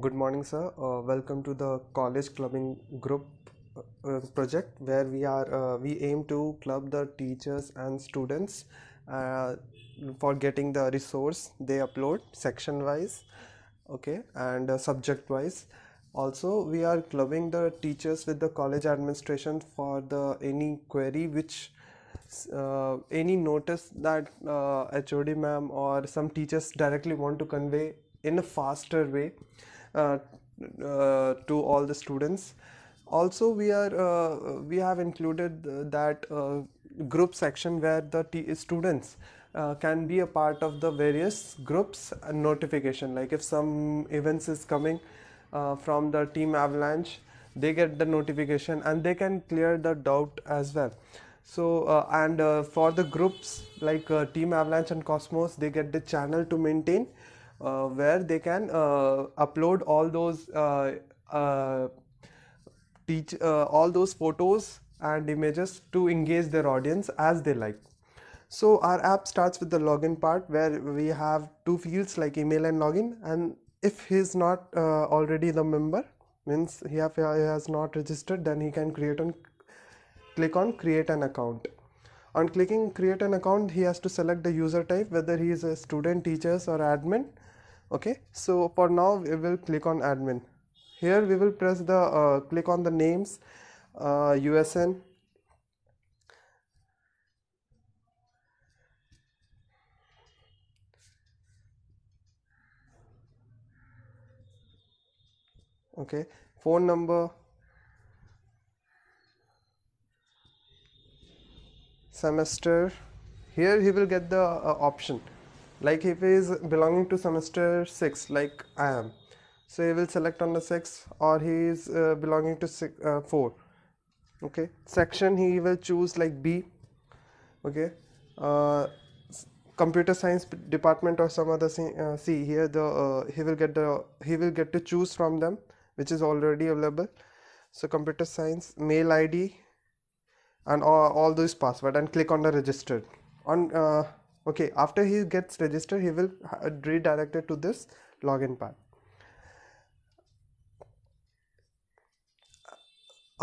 good morning, sir. Uh, welcome to the college clubbing group uh, uh project where we are uh, we aim to club the teachers and students uh, for getting the resource they upload section wise, okay, and subject wise. Also, we are clubbing the teachers with the college administration for the any query which uh, any notice that uh, HOD ma'am or some teachers directly want to convey in a faster way uh, to all the students also we are uh, we have included that uh, group section where the students uh, can be a part of the various groups notification like if some events is coming uh, from the team avalanche they get the notification and they can clear the doubt as well so uh, and for the groups like team avalanche and cosmos they get the channel to maintain uh, where they can uh, upload all those uh, teach all those photos and images to engage their audience as they like. So our app starts with the login part where we have two fields like email and login and if he's not uh, already the member means he, have, he has not registered then he can create and click on create an account. On clicking create an account he has to select the user type whether he is a student, teachers or admin okay so for now we will click on admin here we will press the uh, click on the names uh, usn okay phone number semester here he will get the uh, option like if he is belonging to semester 6 like i am so he will select on the 6 or he is uh, belonging to six, uh, 4 okay section he will choose like b okay uh, computer science department or some other c, c uh, here the uh, he will get the he will get to choose from them which is already available so computer science mail id and all, all those password and click on the registered on uh, okay after he gets registered he will uh, redirected to this login part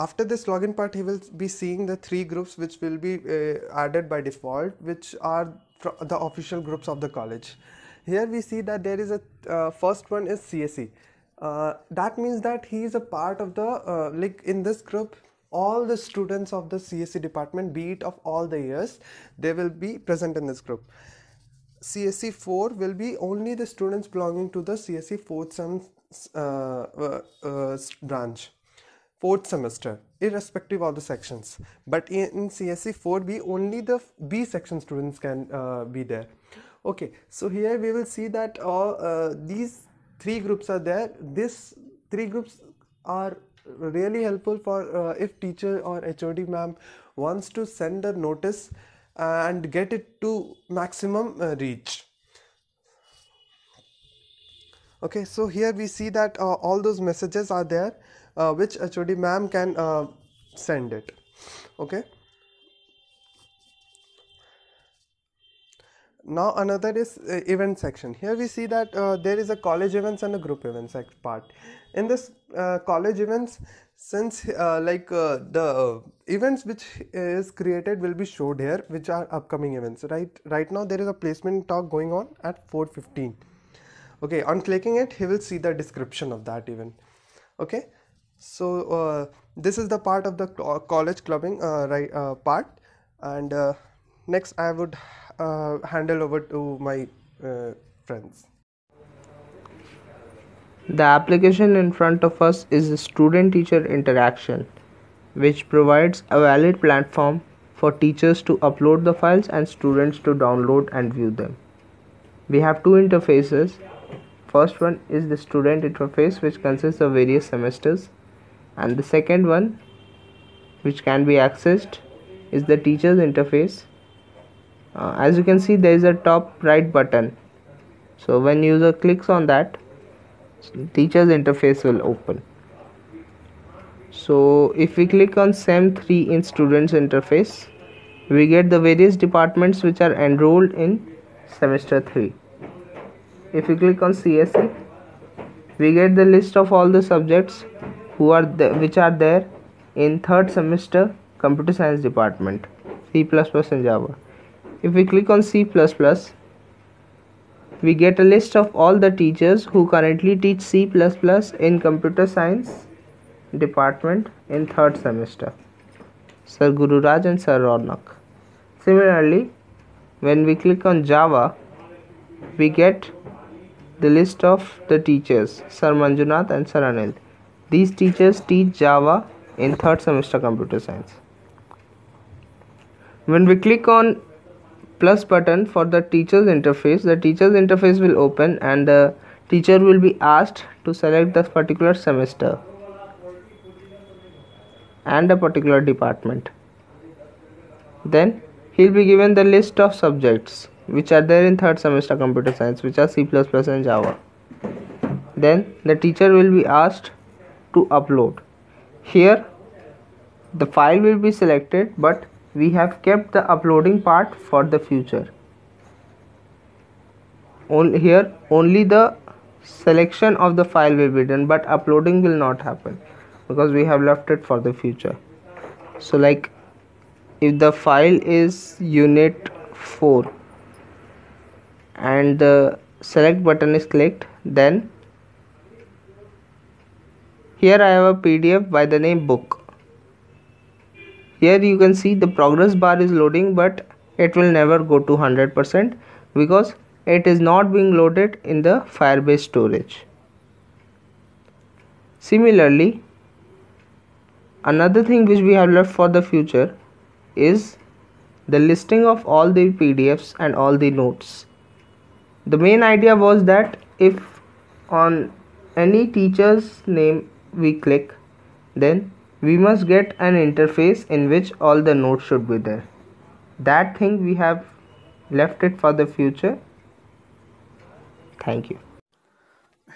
after this login part he will be seeing the three groups which will be uh, added by default which are the official groups of the college here we see that there is a uh, first one is CSE uh, that means that he is a part of the uh, like in this group all the students of the CSE department, be it of all the years, they will be present in this group. CSE 4 will be only the students belonging to the CSE 4th sem uh, uh, branch, 4th semester, irrespective of the sections. But in, CSC CSE 4B, only the B section students can uh, be there. Okay, so here we will see that all uh, these three groups are there. These three groups are really helpful for uh, if teacher or HOD ma'am wants to send a notice and get it to maximum uh, reach okay so here we see that uh, all those messages are there uh, which hod ma'am can uh, send it okay now another is uh, event section here we see that uh, there is a college events and a group events part in this uh, college events since uh, like uh, the events which is created will be showed here which are upcoming events right right now there is a placement talk going on at 4.15 okay on clicking it he will see the description of that event okay so uh, this is the part of the college clubbing uh, right uh, part and next i would handle over to my friends the application in front of us is a student teacher interaction, which provides a valid platform for teachers to upload the files and students to download and view them. We have two interfaces. First one is the student interface, which consists of various semesters, and the second one, which can be accessed, is the teacher's interface. Uh, as you can see, there is a top right button. So, when user clicks on that, teachers interface will open so if we click on SEM3 in students interface we get the various departments which are enrolled in semester 3 if we click on CSE we get the list of all the subjects who are which are there in third semester computer science department C++ and Java if we click on C++ we get a list of all the teachers who currently teach C++ in computer science department in third semester Sir Guru Raj and Sir Ronak similarly when we click on Java we get the list of the teachers Sir Manjunath and Sir Anil these teachers teach Java in third semester computer science when we click on plus button for the teacher's interface the teacher's interface will open and the teacher will be asked to select the particular semester and a particular department then he'll be given the list of subjects which are there in third semester computer science which are c++ and java then the teacher will be asked to upload here the file will be selected but we have kept the uploading part for the future on here only the selection of the file will be done but uploading will not happen because we have left it for the future so like if the file is unit 4 and the select button is clicked then here I have a PDF by the name book here you can see the progress bar is loading but it will never go to 100% because it is not being loaded in the firebase storage similarly another thing which we have left for the future is the listing of all the pdfs and all the notes the main idea was that if on any teacher's name we click then we must get an interface in which all the nodes should be there that thing we have left it for the future thank you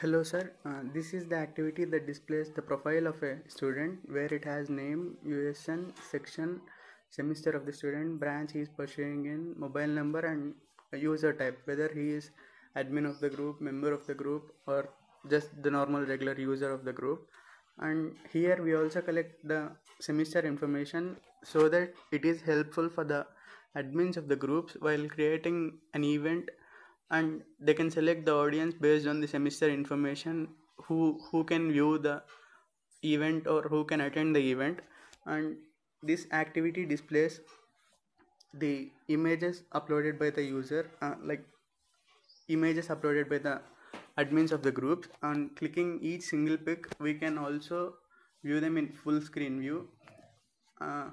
hello sir uh, this is the activity that displays the profile of a student where it has name usn section semester of the student branch he is pursuing in mobile number and user type whether he is admin of the group member of the group or just the normal regular user of the group and here we also collect the semester information so that it is helpful for the admins of the groups while creating an event and they can select the audience based on the semester information who who can view the event or who can attend the event and this activity displays the images uploaded by the user uh, like images uploaded by the admins of the groups on clicking each single pic we can also view them in full screen view uh,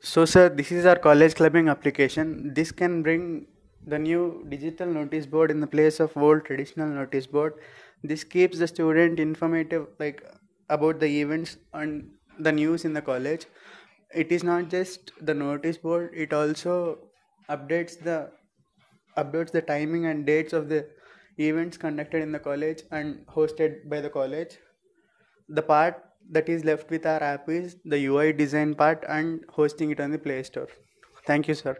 so sir this is our college clubbing application this can bring the new digital notice board in the place of old traditional notice board this keeps the student informative like about the events and the news in the college it is not just the notice board it also updates the updates the timing and dates of the events conducted in the college and hosted by the college the part that is left with our app is the ui design part and hosting it on the play store thank you sir